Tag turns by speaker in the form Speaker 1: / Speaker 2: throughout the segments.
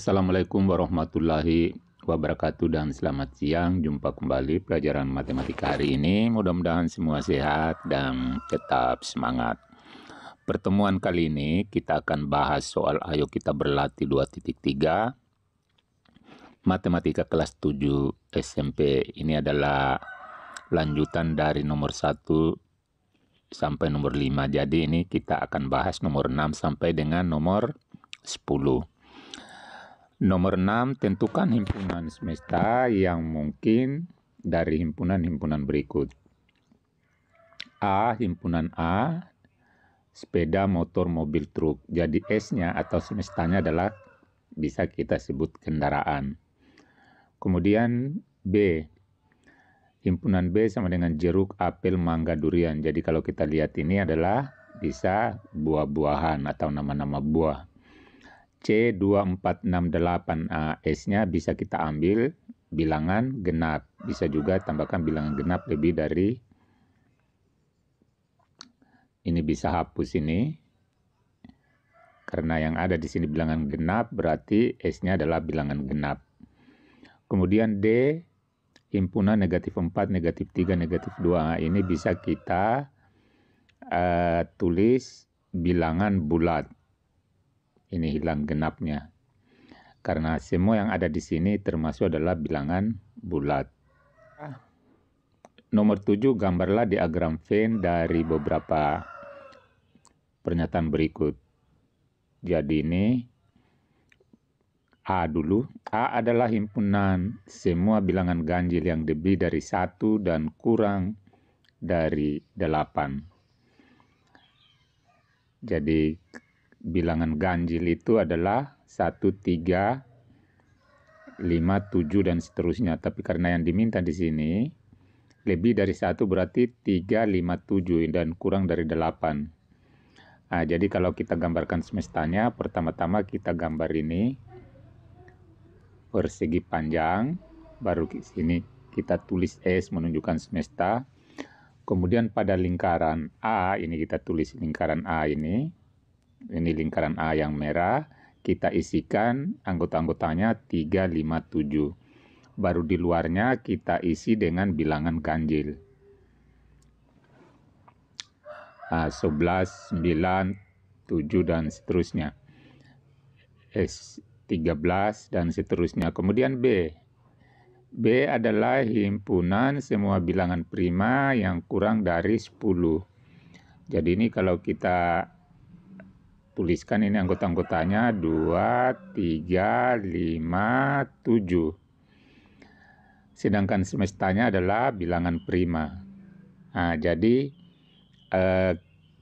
Speaker 1: Assalamualaikum warahmatullahi wabarakatuh dan selamat siang. Jumpa kembali pelajaran matematika hari ini. Mudah-mudahan semua sehat dan tetap semangat. Pertemuan kali ini kita akan bahas soal ayo kita berlatih 2.3 matematika kelas 7 SMP. Ini adalah lanjutan dari nomor 1 sampai nomor 5. Jadi ini kita akan bahas nomor 6 sampai dengan nomor 10. Nomor 6, tentukan himpunan semesta yang mungkin dari himpunan-himpunan berikut. A, himpunan A, sepeda, motor, mobil, truk. Jadi S-nya atau semestanya adalah bisa kita sebut kendaraan. Kemudian B, himpunan B sama dengan jeruk, apel, mangga, durian. Jadi kalau kita lihat ini adalah bisa buah-buahan atau nama-nama buah. C2468AS-nya bisa kita ambil bilangan genap. Bisa juga tambahkan bilangan genap lebih dari ini bisa hapus ini. Karena yang ada di sini bilangan genap berarti S-nya adalah bilangan genap. Kemudian D himpunan negatif 4, negatif 3, negatif 2. Nah, ini bisa kita uh, tulis bilangan bulat ini hilang genapnya. Karena semua yang ada di sini termasuk adalah bilangan bulat. Ah. Nomor 7 gambarlah diagram Venn dari beberapa pernyataan berikut. Jadi ini A dulu. A adalah himpunan semua bilangan ganjil yang lebih dari satu dan kurang dari delapan. Jadi bilangan ganjil itu adalah 1, 3, 5, 7, dan seterusnya. Tapi karena yang diminta di sini, lebih dari 1 berarti 3, 5, 7, dan kurang dari 8. Nah, jadi kalau kita gambarkan semestanya, pertama-tama kita gambar ini persegi panjang, baru di sini kita tulis S menunjukkan semesta. Kemudian pada lingkaran A, ini kita tulis lingkaran A ini, ini lingkaran A yang merah, kita isikan anggota-anggotanya 3, 5, 7. Baru di luarnya kita isi dengan bilangan ganjil. Uh, 11, 9, 7, dan seterusnya. S, 13, dan seterusnya. Kemudian B. B adalah himpunan semua bilangan prima yang kurang dari 10. Jadi ini kalau kita tuliskan ini anggota-anggotanya 2, 3, 5, 7. Sedangkan semestanya adalah bilangan prima. Nah, jadi eh,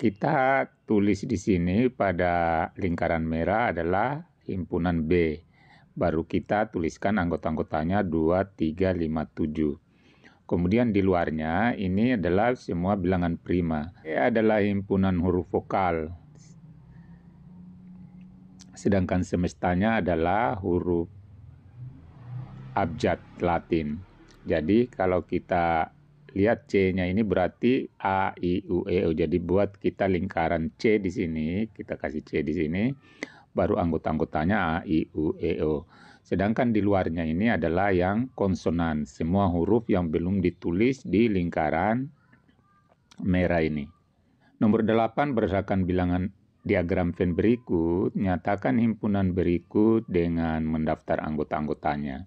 Speaker 1: kita tulis di sini pada lingkaran merah adalah himpunan B. Baru kita tuliskan anggota-anggotanya 2, 3, 5, 7. Kemudian di luarnya ini adalah semua bilangan prima. E adalah himpunan huruf vokal sedangkan semestanya adalah huruf abjad Latin. Jadi kalau kita lihat C-nya ini berarti A, I, U, E, O. Jadi buat kita lingkaran C di sini, kita kasih C di sini, baru anggota-anggotanya A, I, U, E, O. Sedangkan di luarnya ini adalah yang konsonan, semua huruf yang belum ditulis di lingkaran merah ini. Nomor 8 berdasarkan bilangan Diagram Venn berikut, nyatakan himpunan berikut dengan mendaftar anggota-anggotanya.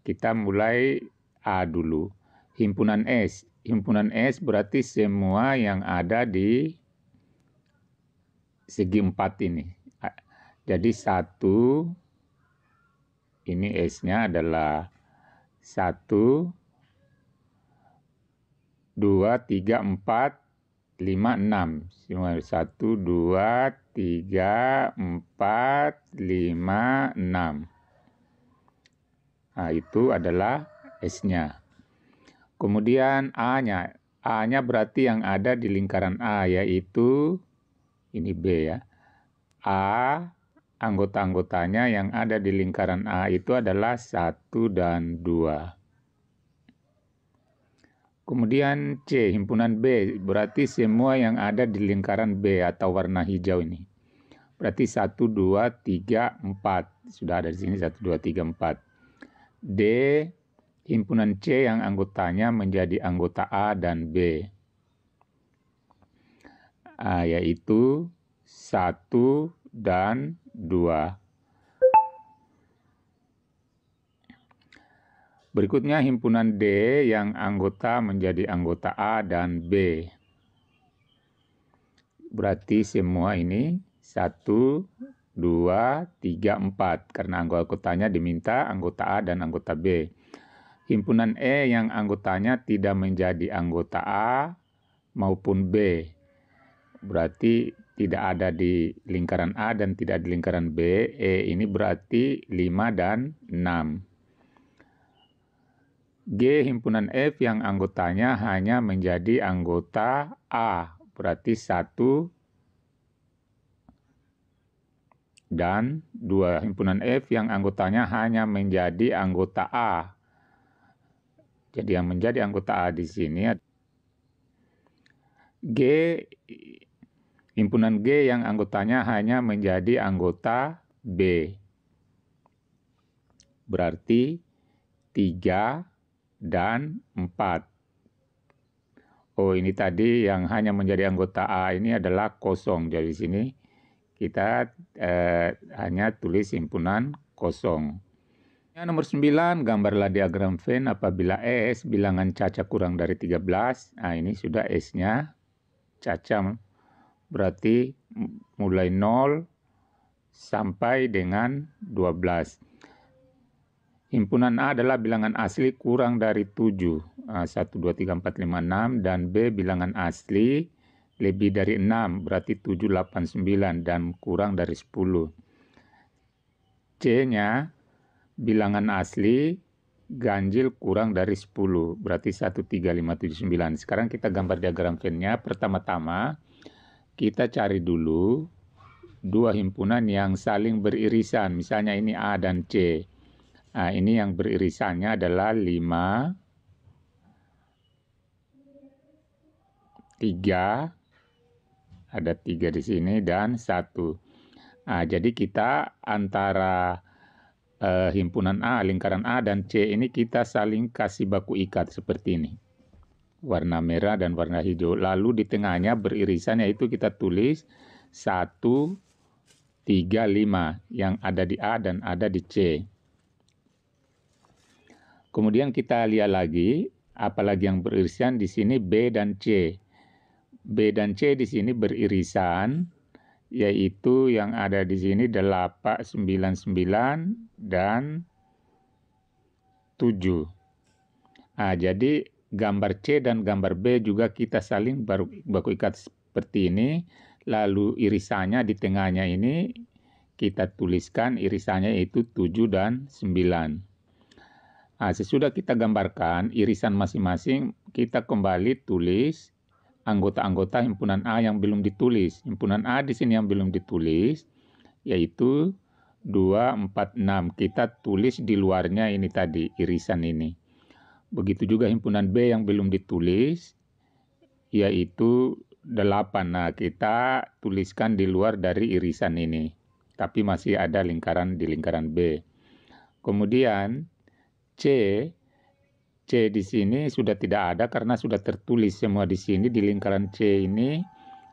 Speaker 1: Kita mulai A dulu. Himpunan S. Himpunan S berarti semua yang ada di segi empat ini. Jadi satu, ini S-nya adalah satu, dua, tiga, empat, lima enam satu dua tiga empat lima enam nah itu adalah S nya kemudian A nya A nya berarti yang ada di lingkaran A yaitu ini B ya A anggota-anggotanya yang ada di lingkaran A itu adalah satu dan dua Kemudian C, himpunan B, berarti semua yang ada di lingkaran B atau warna hijau ini. Berarti 1, 2, 3, 4. Sudah ada di sini 1, 2, 3, 4. D, himpunan C yang anggotanya menjadi anggota A dan B. A, yaitu 1 dan 2. Berikutnya himpunan D yang anggota menjadi anggota A dan B. Berarti semua ini 1, 2, 3, 4. Karena anggotanya diminta anggota A dan anggota B. Himpunan E yang anggotanya tidak menjadi anggota A maupun B. Berarti tidak ada di lingkaran A dan tidak di lingkaran B. E ini berarti 5 dan 6. G himpunan F yang anggotanya hanya menjadi anggota A, berarti 1 dan 2. Himpunan F yang anggotanya hanya menjadi anggota A. Jadi yang menjadi anggota A di sini G himpunan G yang anggotanya hanya menjadi anggota B. Berarti 3 dan 4. Oh, ini tadi yang hanya menjadi anggota A ini adalah kosong. Jadi di sini kita eh, hanya tulis himpunan kosong. Yang nomor 9, gambarlah diagram Venn apabila S bilangan caca kurang dari 13. Nah, ini sudah S-nya caca berarti mulai 0 sampai dengan 12. Himpunan A adalah bilangan asli kurang dari 7, 1, 2, 3, 4, 5, 6, dan B bilangan asli lebih dari 6, berarti 7, 8, 9, dan kurang dari 10. C-nya bilangan asli ganjil kurang dari 10, berarti 1, 3, 5, 7, 9. Sekarang kita gambar diagram Venn-nya. Pertama-tama, kita cari dulu dua himpunan yang saling beririsan. Misalnya ini A dan C. Nah, ini yang beririsannya adalah 5, 3, ada 3 di sini, dan 1. Nah, jadi kita antara eh, himpunan A, lingkaran A, dan C ini kita saling kasih baku ikat seperti ini. Warna merah dan warna hijau. Lalu di tengahnya beririsan yaitu kita tulis 1, 3, 5 yang ada di A dan ada di C. Kemudian kita lihat lagi, apalagi yang beririsan di sini B dan C. B dan C di sini beririsan, yaitu yang ada di sini 8, 9, 9, dan 7. Nah, jadi gambar C dan gambar B juga kita saling baru baku ikat seperti ini. Lalu irisannya di tengahnya ini kita tuliskan irisannya itu 7 dan 9. Nah, sesudah kita gambarkan irisan masing-masing, kita kembali tulis anggota-anggota himpunan A yang belum ditulis. Himpunan A di sini yang belum ditulis, yaitu 2, 4, 6. Kita tulis di luarnya ini tadi, irisan ini. Begitu juga himpunan B yang belum ditulis, yaitu 8. Nah, kita tuliskan di luar dari irisan ini. Tapi masih ada lingkaran di lingkaran B. Kemudian, C C di sini sudah tidak ada karena sudah tertulis semua di sini di lingkaran C ini.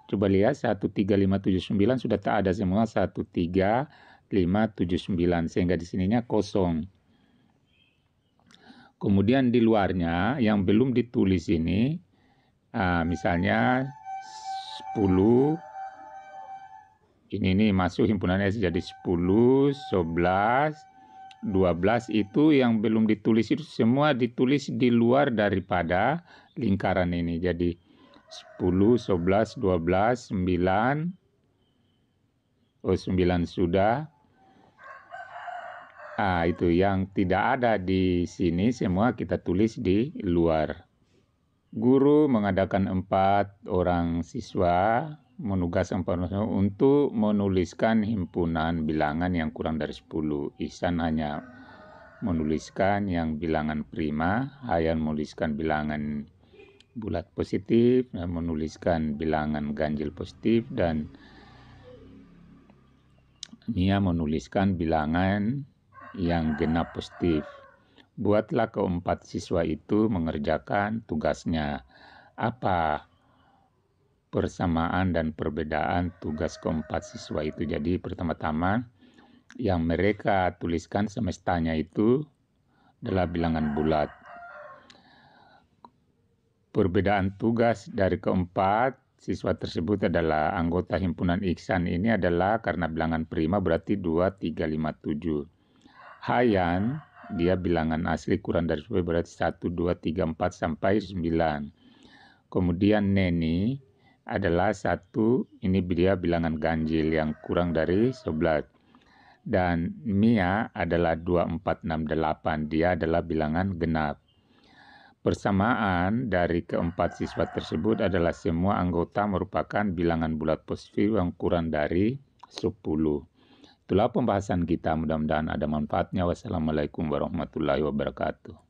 Speaker 1: Coba lihat 13579 sudah tak ada semua 13579 sehingga di sininya kosong. Kemudian di luarnya yang belum ditulis ini ah, misalnya 10 ini nih masuk himpunan S jadi 10, 11, 12 itu yang belum ditulis itu semua ditulis di luar daripada lingkaran ini. Jadi 10, 11, 12, 9. Oh, 9 sudah. Ah, itu yang tidak ada di sini semua kita tulis di luar. Guru mengadakan empat orang siswa menugas untuk menuliskan himpunan bilangan yang kurang dari 10. Ihsan hanya menuliskan yang bilangan prima, Hayan menuliskan bilangan bulat positif, menuliskan bilangan ganjil positif, dan Nia menuliskan bilangan yang genap positif. Buatlah keempat siswa itu mengerjakan tugasnya. Apa persamaan dan perbedaan tugas keempat siswa itu. Jadi pertama-tama yang mereka tuliskan semestanya itu adalah bilangan bulat. Perbedaan tugas dari keempat siswa tersebut adalah anggota himpunan Iksan ini adalah karena bilangan prima berarti 2, 3, 5, 7. Hayan, dia bilangan asli kurang dari 10 berarti 1, 2, 3, 4, sampai 9. Kemudian Neni, adalah satu ini dia bilangan ganjil yang kurang dari 11 dan Mia adalah 2468 dia adalah bilangan genap Persamaan dari keempat siswa tersebut adalah semua anggota merupakan bilangan bulat positif yang kurang dari 10. Itulah pembahasan kita. Mudah-mudahan ada manfaatnya. Wassalamualaikum warahmatullahi wabarakatuh.